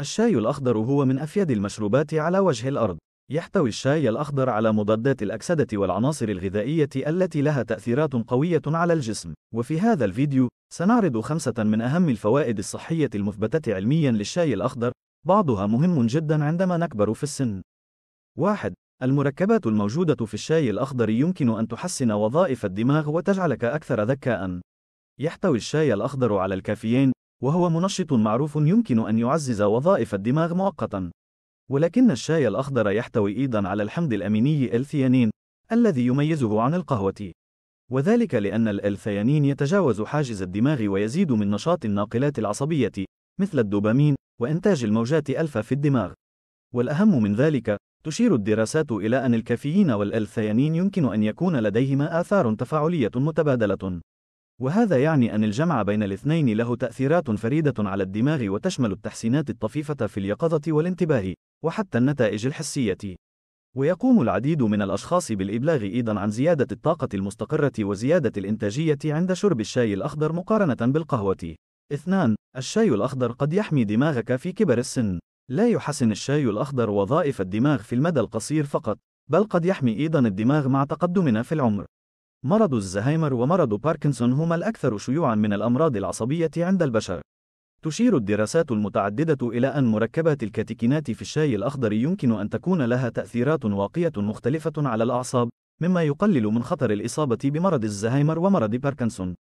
الشاي الأخضر هو من أفيد المشروبات على وجه الأرض. يحتوي الشاي الأخضر على مضادات الأكسدة والعناصر الغذائية التي لها تأثيرات قوية على الجسم. وفي هذا الفيديو، سنعرض خمسة من أهم الفوائد الصحية المثبتة علمياً للشاي الأخضر، بعضها مهم جداً عندما نكبر في السن. 1. المركبات الموجودة في الشاي الأخضر يمكن أن تحسن وظائف الدماغ وتجعلك أكثر ذكاءً. يحتوي الشاي الأخضر على الكافيين وهو منشط معروف يمكن أن يعزز وظائف الدماغ مؤقتا. ولكن الشاي الأخضر يحتوي أيضا على الحمض الأميني الثيانين الذي يميزه عن القهوة. وذلك لأن الثيانين يتجاوز حاجز الدماغ ويزيد من نشاط الناقلات العصبية مثل الدوبامين وإنتاج الموجات ألفا في الدماغ. والأهم من ذلك، تشير الدراسات إلى أن الكافيين والألثيانين يمكن أن يكون لديهما آثار تفاعلية متبادلة. وهذا يعني أن الجمع بين الاثنين له تأثيرات فريدة على الدماغ وتشمل التحسينات الطفيفة في اليقظة والانتباه، وحتى النتائج الحسية. ويقوم العديد من الأشخاص بالإبلاغ أيضًا عن زيادة الطاقة المستقرة وزيادة الإنتاجية عند شرب الشاي الأخضر مقارنة بالقهوة. 2. الشاي الأخضر قد يحمي دماغك في كبر السن. لا يحسن الشاي الأخضر وظائف الدماغ في المدى القصير فقط، بل قد يحمي أيضًا الدماغ مع تقدمنا في العمر. مرض الزهايمر ومرض باركنسون هما الأكثر شيوعًا من الأمراض العصبية عند البشر. تشير الدراسات المتعددة إلى أن مركبات الكاتيكينات في الشاي الأخضر يمكن أن تكون لها تأثيرات واقية مختلفة على الأعصاب، مما يقلل من خطر الإصابة بمرض الزهايمر ومرض باركنسون.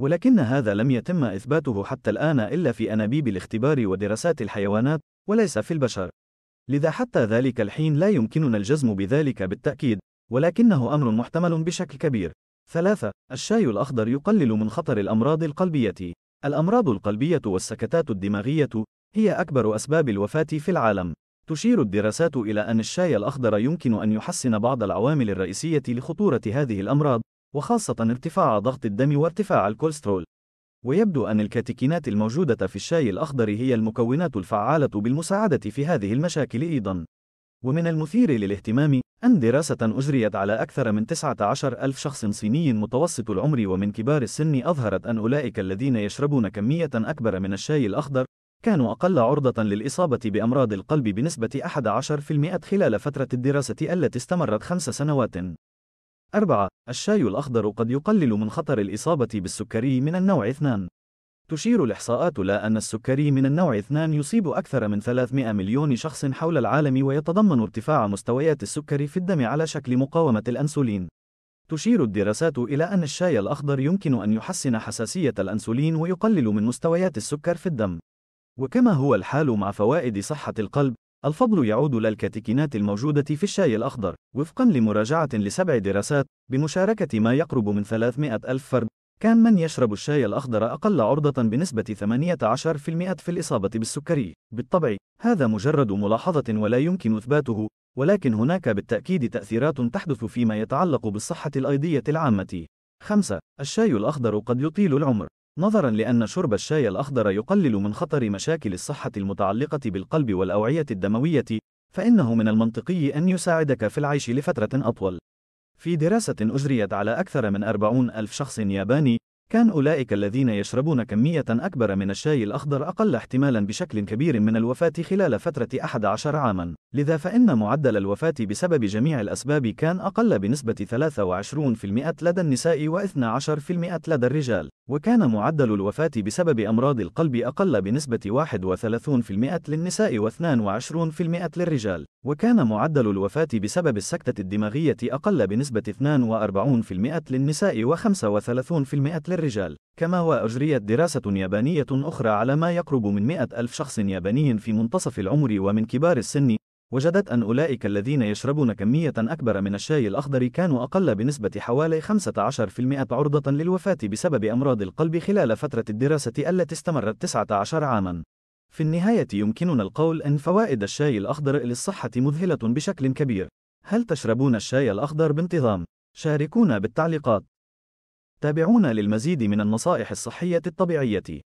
ولكن هذا لم يتم إثباته حتى الآن إلا في أنابيب الاختبار ودراسات الحيوانات، وليس في البشر. لذا حتى ذلك الحين لا يمكننا الجزم بذلك بالتأكيد، ولكنه أمر محتمل بشكل كبير. 3. الشاي الأخضر يقلل من خطر الأمراض القلبية. الأمراض القلبية والسكتات الدماغية هي أكبر أسباب الوفاة في العالم. تشير الدراسات إلى أن الشاي الأخضر يمكن أن يحسن بعض العوامل الرئيسية لخطورة هذه الأمراض، وخاصة ارتفاع ضغط الدم وارتفاع الكوليسترول. ويبدو أن الكاتيكينات الموجودة في الشاي الأخضر هي المكونات الفعالة بالمساعدة في هذه المشاكل أيضًا. ومن المثير للاهتمام أن دراسة أجريت على أكثر من 19 ألف شخص صيني متوسط العمر ومن كبار السن أظهرت أن أولئك الذين يشربون كمية أكبر من الشاي الأخضر كانوا أقل عرضة للإصابة بأمراض القلب بنسبة 11% خلال فترة الدراسة التي استمرت خمس سنوات. 4. الشاي الأخضر قد يقلل من خطر الإصابة بالسكري من النوع 2. تشير الإحصاءات إلى أن السكري من النوع 2 يصيب أكثر من 300 مليون شخص حول العالم ويتضمن ارتفاع مستويات السكري في الدم على شكل مقاومة الأنسولين. تشير الدراسات إلى أن الشاي الأخضر يمكن أن يحسن حساسية الأنسولين ويقلل من مستويات السكر في الدم. وكما هو الحال مع فوائد صحة القلب، الفضل يعود للكاتيكينات الموجودة في الشاي الأخضر، وفقًا لمراجعة لسبع دراسات، بمشاركة ما يقرب من 300 ألف فرد، كان من يشرب الشاي الأخضر أقل عرضة بنسبة 18% في الإصابة بالسكري. بالطبع، هذا مجرد ملاحظة ولا يمكن إثباته، ولكن هناك بالتأكيد تأثيرات تحدث فيما يتعلق بالصحة الأيضية العامة. 5. الشاي الأخضر قد يطيل العمر. نظراً لأن شرب الشاي الأخضر يقلل من خطر مشاكل الصحة المتعلقة بالقلب والأوعية الدموية، فإنه من المنطقي أن يساعدك في العيش لفترة أطول. في دراسة أجريت على أكثر من 40 ألف شخص ياباني، كان أولئك الذين يشربون كمية أكبر من الشاي الأخضر أقل احتمالا بشكل كبير من الوفاة خلال فترة 11 عاما. لذا فإن معدل الوفاة بسبب جميع الأسباب كان أقل بنسبة 23% لدى النساء و12% لدى الرجال، وكان معدل الوفاة بسبب أمراض القلب أقل بنسبة 31% للنساء و22% للرجال، وكان معدل الوفاة بسبب السكتة الدماغية أقل بنسبة 42% للنساء و35% للرجال، كما وأجريت دراسة يابانية أخرى على ما يقرب من 100 ألف شخص ياباني في منتصف العمر ومن كبار السن، وجدت أن أولئك الذين يشربون كمية أكبر من الشاي الأخضر كانوا أقل بنسبة حوالي 15% عرضة للوفاة بسبب أمراض القلب خلال فترة الدراسة التي استمرت 19 عامًا. في النهاية يمكننا القول أن فوائد الشاي الأخضر للصحة مذهلة بشكل كبير. هل تشربون الشاي الأخضر بانتظام؟ شاركونا بالتعليقات. تابعونا للمزيد من النصائح الصحية الطبيعية.